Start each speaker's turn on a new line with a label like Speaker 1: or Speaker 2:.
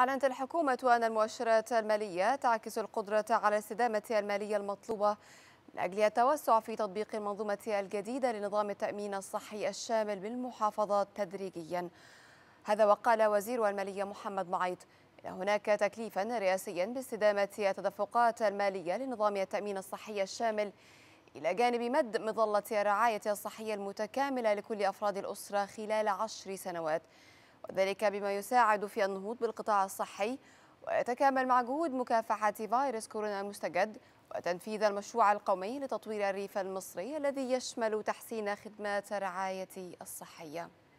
Speaker 1: أعلنت الحكومة أن المؤشرات المالية تعكس القدرة على الاستدامة المالية المطلوبة من أجل التوسع في تطبيق المنظومة الجديدة لنظام التأمين الصحي الشامل بالمحافظات تدريجيا هذا وقال وزير المالية محمد معيط إن هناك تكليفا رئاسيا باستدامة التدفقات المالية لنظام التأمين الصحي الشامل إلى جانب مد مظلة الرعاية الصحية المتكاملة لكل أفراد الأسرة خلال عشر سنوات وذلك بما يساعد في النهوض بالقطاع الصحي ويتكامل مع جهود مكافحة فيروس كورونا المستجد وتنفيذ المشروع القومي لتطوير الريف المصري الذي يشمل تحسين خدمات الرعاية الصحية